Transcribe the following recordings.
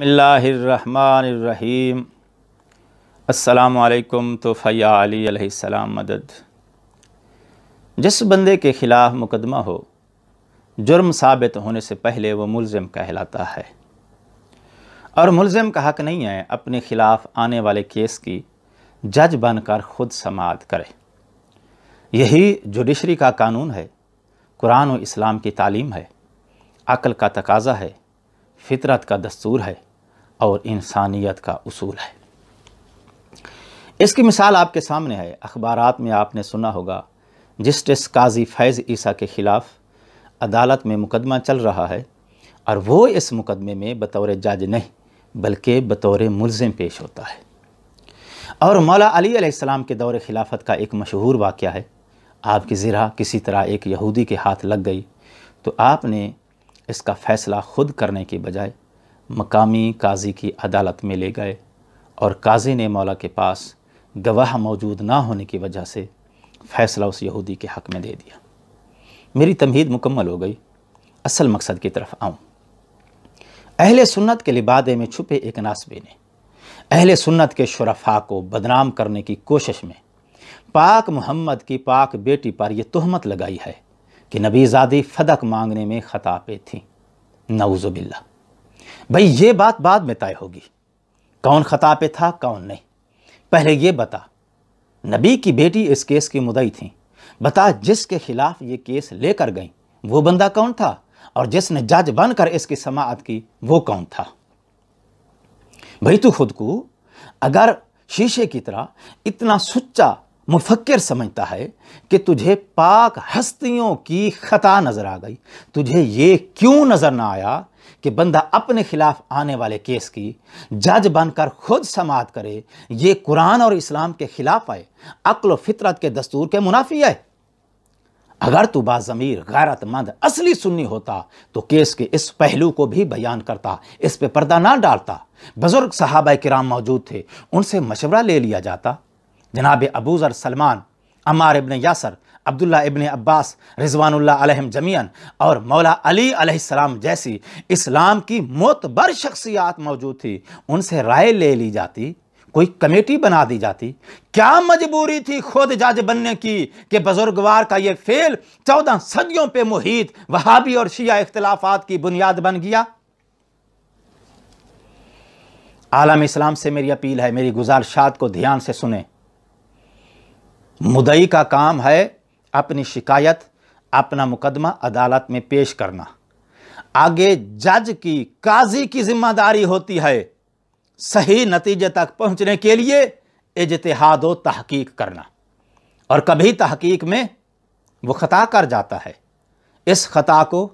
बसमिल्लाम अल्लाम तो फ़ैया मदद जिस बंदे के ख़िलाफ़ मुकदमा हो जुर्म साबित होने से पहले वो मुलज़म कहलाता है और मुलज़म का हक़ नहीं है अपने ख़िलाफ़ आने वाले केस की जज बनकर ख़ुद समात करे यही जुडिशरी का कानून है कुरान और इस्लाम की तालीम है अक़ल का तकाजा है फ़ितरत का दस्तूर है और इंसानियत का उसूल है इसकी मिसाल आपके सामने है अखबार में आपने सुना होगा जस्टिस काजी फैज़ ईसा के ख़िलाफ़ अदालत में मुकदमा चल रहा है और वो इस मुकदमे में बतौर जज नहीं बल्कि बतौर मुलजिम पेश होता है और मौला अली अलैहिस्सलाम के दौर खिलाफत का एक मशहूर वाक़ है आपकी ज़रा किसी तरह एक यहूदी के हाथ लग गई तो आपने इसका फ़ैसला ख़ुद करने के बजाय मकामी काजी की अदालत में ले गए और काजी ने मौला के पास गवाह मौजूद ना होने की वजह से फ़ैसला उस यहूदी के हक़ में दे दिया मेरी तमहीद मुकम्मल हो गई असल मकसद की तरफ आऊँ अहल सुन्नत के लिबादे में छुपे एक नासबे ने अहल सुन्नत के शरफा को बदनाम करने की कोशिश में पाक मोहम्मद की पाक बेटी पर यह तहमत लगाई है कि नबीजादी फदक मांगने में ख़ता पे थी नवजुबिल्ला भाई ये बात बाद में तय होगी कौन ख़ता पे था कौन नहीं पहले ये बता नबी की बेटी इस केस की मुदई थी बता जिसके खिलाफ ये केस लेकर गई वो बंदा कौन था और जिसने जज बनकर इसकी समात की वो कौन था भाई तू खुद को अगर शीशे की तरह इतना सुच्चा मुफक्र समझता है कि तुझे पाक हस्तियों की खता नज़र आ गई तुझे ये क्यों नज़र ना आया कि बंदा अपने खिलाफ आने वाले केस की जज बनकर खुद समात करे ये कुरान और इस्लाम के खिलाफ आए अक्ल फितरत के दस्तूर के मुनाफी आए अगर तू बाज़मीर गैरतमंद असली सुन्नी होता तो केस के इस पहलू को भी बयान करता इस पे पर्दा ना डालता बुज़ुर्ग साहब कराम मौजूद थे उनसे मशवरा ले लिया जाता जनाब अबूज़र सलमान अमार इबन यासर अब्दुल्ला इबन अब्बास रिजवानल्ला जमीन और मौला अली अलैहिस्सलाम जैसी इस्लाम की मोतबर शख्सियात मौजूद थी उनसे राय ले ली जाती कोई कमेटी बना दी जाती क्या मजबूरी थी खुद जज बनने की कि बुजुर्गवार का ये फेल चौदह सदियों पे मुहित वहाबी और शिया इख्तलाफात की बुनियाद बन गया आलम इस्लाम से मेरी अपील है मेरी गुजारशात को ध्यान से सुने मुदई का काम है अपनी शिकायत अपना मुकदमा अदालत में पेश करना आगे जज की काजी की जिम्मेदारी होती है सही नतीजे तक पहुंचने के लिए इजतहाद तहकीक करना और कभी तहकीक में वो ख़ता कर जाता है इस ख़ता को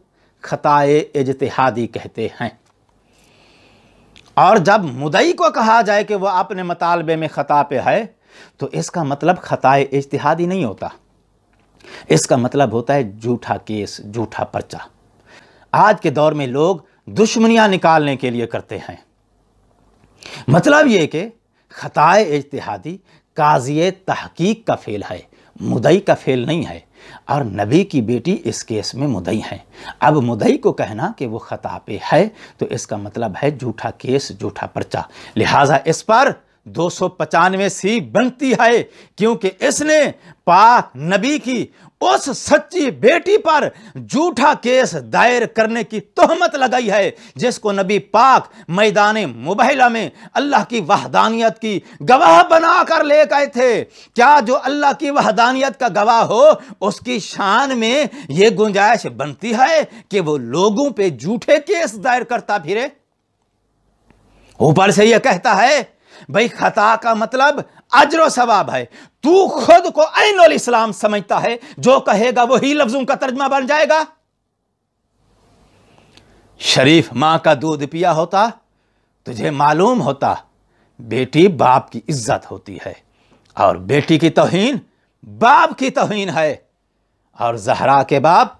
ख़ताए इजतहादी कहते हैं और जब मुदई को कहा जाए कि वह अपने मतालबे में ख़ता पे है तो इसका मतलब ख़ताए इजतहादी नहीं होता इसका मतलब होता है झूठा केस झूठा पर्चा आज के दौर में लोग दुश्मनियां निकालने के लिए करते हैं मतलब ये कि ख़ताए इजतहादी काजिए तहकीक का फेल है मुदई का फेल नहीं है और नबी की बेटी इस केस में मुदई है अब मुदई को कहना कि वो ख़ता पे है तो इसका मतलब है झूठा केस झूठा पर्चा लिहाजा इस पर दो सौ पचानवे सी बनती है क्योंकि इसने पाक नबी की उस सच्ची बेटी पर झूठा केस दायर करने की तोहमत लगाई है जिसको नबी पाक मैदान मुबहला में अल्लाह की वहदानियत की गवाह बनाकर ले गए थे क्या जो अल्लाह की वहदानियत का गवाह हो उसकी शान में यह गुंजाइश बनती है कि वो लोगों पे झूठे केस दायर करता फिरे ऊपर से यह कहता है भाई खता का मतलब अजर सवाब है तू खुद को ऐन इस्लाम समझता है जो कहेगा वही लफ्जों का तर्जमा बन जाएगा शरीफ माँ का दूध पिया होता तुझे मालूम होता बेटी बाप की इज्जत होती है और बेटी की तोहन बाप की तोहन है और जहरा के बाप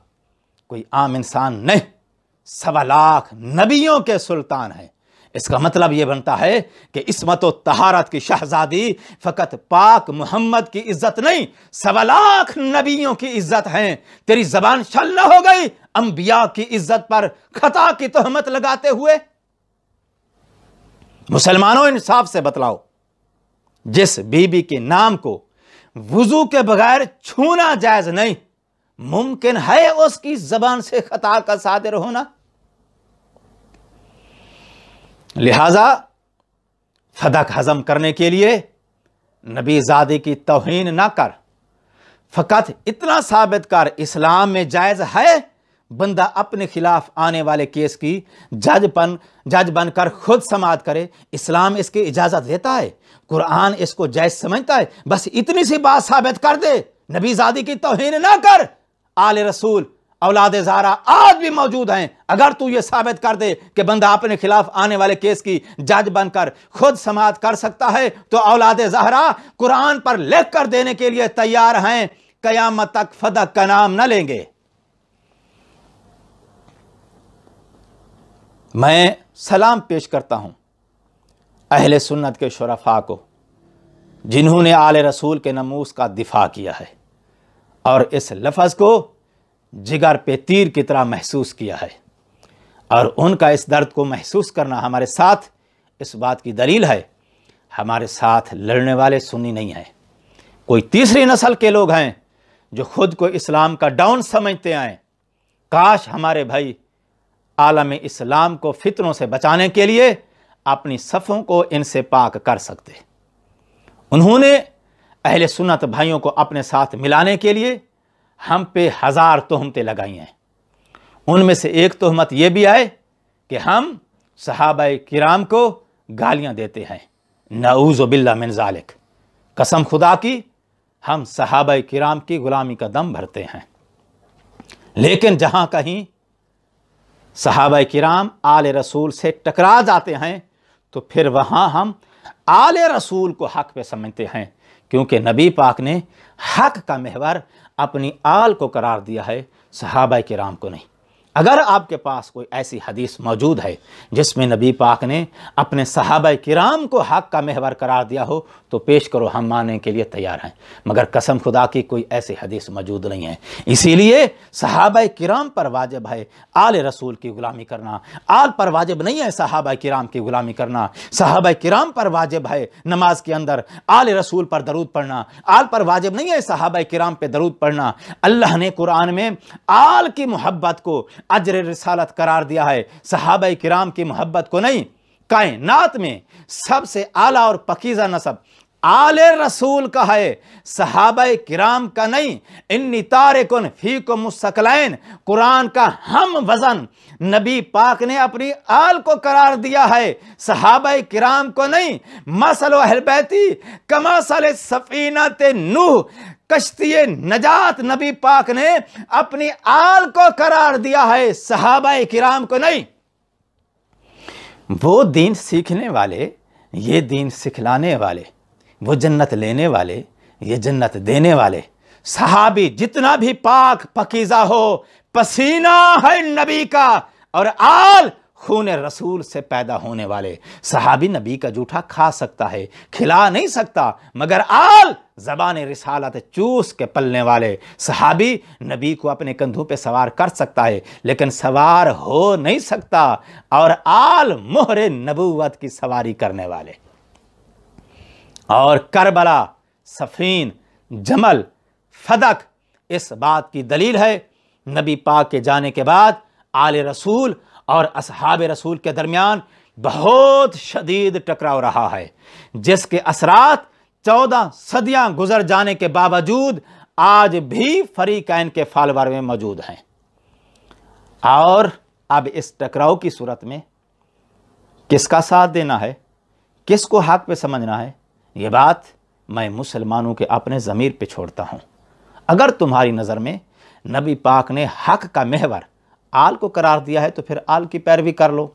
कोई आम इंसान नहीं सवा लाख नबियों के सुल्तान हैं इसका मतलब यह बनता है कि इसमत तहारत की शहजादी फ़कत पाक मोहम्मद की इज्जत नहीं सवा लाख नबियों की इज्जत है तेरी जबान छल हो गई अंबिया की इज्जत पर खता की तहमत लगाते हुए मुसलमानों इंसाफ से बतलाओ जिस बीबी के नाम को वजू के बगैर छूना जायज नहीं मुमकिन है उसकी जबान से खता का सादिर होना लिहाजा फदक हजम करने के लिए नबी नबीजादे की तोहन ना कर फ़कत इतना साबित कर इस्लाम में जायज़ है बंदा अपने खिलाफ आने वाले केस की जज बन जज बनकर खुद समात करे इस्लाम इसकी इजाज़त देता है कुरान इसको जायज़ समझता है बस इतनी सी बात साबित कर दे नबी जादी की तोहन ना कर आल रसूल औलाद ज़ारा आज भी मौजूद हैं अगर तू ये साबित कर दे कि बंदा अपने खिलाफ आने वाले केस की जज बनकर खुद समाप्त कर सकता है तो औलाद ज़हरा कुरान पर लिख कर देने के लिए तैयार हैं कयामत तक फदक का नाम न लेंगे मैं सलाम पेश करता हूं अहल सुन्नत के शरफा को जिन्होंने आल रसूल के नमूस का दिफा किया है और इस लफज को जिगर पे तीर की तरह महसूस किया है और उनका इस दर्द को महसूस करना हमारे साथ इस बात की दलील है हमारे साथ लड़ने वाले सुनी नहीं हैं कोई तीसरी नस्ल के लोग हैं जो खुद को इस्लाम का डाउन समझते आए काश हमारे भाई आलम इस्लाम को फितरों से बचाने के लिए अपनी सफ़ों को इनसे पाक कर सकते उन्होंने अहले सुन्नत भाइयों को अपने साथ मिलाने के लिए हम पे हज़ार तोहमतें लगाई हैं उनमें से एक तोहमत ये भी आए कि हम सहाब किराम को गालियां देते हैं नऊज़ बिल्ला मिन ज़ालिक कसम खुदा की हम सहाब किराम की ग़ुलामी का दम भरते हैं लेकिन जहां कहीं सहाब किराम आल रसूल से टकरा जाते हैं तो फिर वहां हम आल रसूल को हक़ पे समझते हैं क्योंकि नबी पाक ने हक़ का मेहर अपनी आल को करार दिया है सहाबा के राम को नहीं अगर आपके पास कोई ऐसी हदीस मौजूद है जिसमें नबी पाक ने अपने सहाब किराम को हक का मेहवर करार दिया हो तो पेश करो हम मानने के लिए तैयार हैं मगर कसम खुदा की कोई ऐसी हदीस मौजूद नहीं है इसीलिए सहाब किराम पर वाजिब है आल रसूल की गुलामी करना आल पर वाजिब नहीं है सहाब किराम की गुलामी करना सहाब किराम पर वाजिब है नमाज के अंदर आल रसूल पर दरूद पढ़ना आल पर वाजिब नहीं है सहाब किराम पर दरूद पढ़ना अल्लाह ने कुरान में आल की मोहब्बत को अजर रसालत करार दिया है सहाब कराम की मोहब्बत को नहीं कायनात में सबसे आला और पकीज़ा नसब आल रसूल का है सहाब किराम का नहीं इन नितार कन फी को मुस्कलैन कुरान का हम वज़न नबी पाक ने अपनी आल को करार दिया है सहाब किराम को नहीं मसल हलबैती कमासल ते नूह कश्ती नजात नबी पाक ने अपनी आल को करार दिया है सहाब किराम को नहीं वो दीन सीखने वाले ये दीन सिखलाने वाले वो जन्नत लेने वाले ये जन्नत देने वाले सहाबी जितना भी पाक पकीजा हो पसीना है नबी का और आल खून रसूल से पैदा होने वाले सहाबी नबी का जूठा खा सकता है खिला नहीं सकता मगर आल जबान रिसालत चूस के पलने वाले सहाबी नबी को अपने कंधों पे सवार कर सकता है लेकिन सवार हो नहीं सकता और आल मोहरे नबूवत की सवारी करने वाले और करबला सफ़ीन जमल फदक इस बात की दलील है नबी पाक के जाने के बाद आल रसूल और अब रसूल के दरमियान बहुत शदीद टकराव रहा है जिसके असरात चौदह सदियां गुजर जाने के बावजूद आज भी फरीकैन के फालवर में मौजूद हैं और अब इस टकराव की सूरत में किसका साथ देना है किसको हक पे समझना है ये बात मैं मुसलमानों के अपने ज़मीर पे छोड़ता हूँ अगर तुम्हारी नज़र में नबी पाक ने हक का मेहवर आल को करार दिया है तो फिर आल की पैरवी कर लो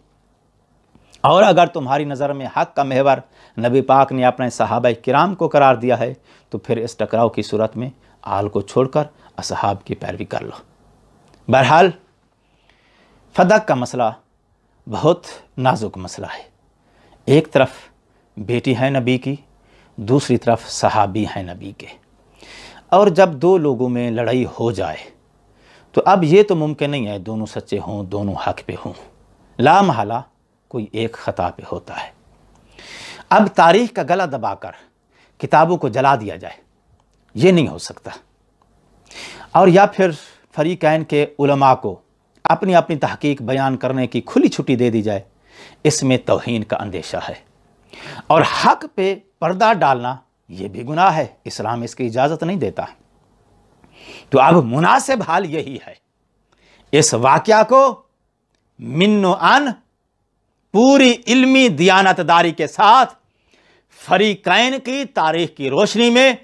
और अगर तुम्हारी नज़र में हक का मेहवर नबी पाक ने अपने सहाब कराम को करार दिया है तो फिर इस टकराव की सूरत में आल को छोड़कर असहाब की पैरवी कर लो बहरहाल फदक का मसला बहुत नाजुक मसला है एक तरफ बेटी है नबी की दूसरी तरफ सहाबी हैं नबी के और जब दो लोगों में लड़ाई हो जाए तो अब ये तो मुमकिन नहीं है दोनों सच्चे हों दोनों हक पे हों लामहला कोई एक ख़ता पे होता है अब तारीख का गला दबाकर किताबों को जला दिया जाए ये नहीं हो सकता और या फिर फरीकैन के उलमा को अपनी अपनी तहकीक बयान करने की खुली छुट्टी दे दी जाए इसमें तोहन का अंदेशा है और हक पे पर्दा डालना ये भी गुनाह है इस्लाम इसकी इजाज़त नहीं देता तो अब मुनासिब हाल यही है इस वाकया को मिन्नो अन पूरी इल्मी दियानतदारी के साथ फरीकैन की तारीख की रोशनी में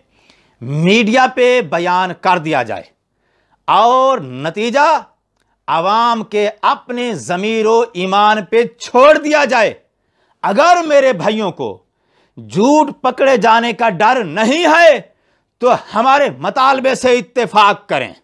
मीडिया पे बयान कर दिया जाए और नतीजा आवाम के अपने ज़मीर ईमान पे छोड़ दिया जाए अगर मेरे भाइयों को झूठ पकड़े जाने का डर नहीं है तो हमारे मतालबे से इत्तेफाक करें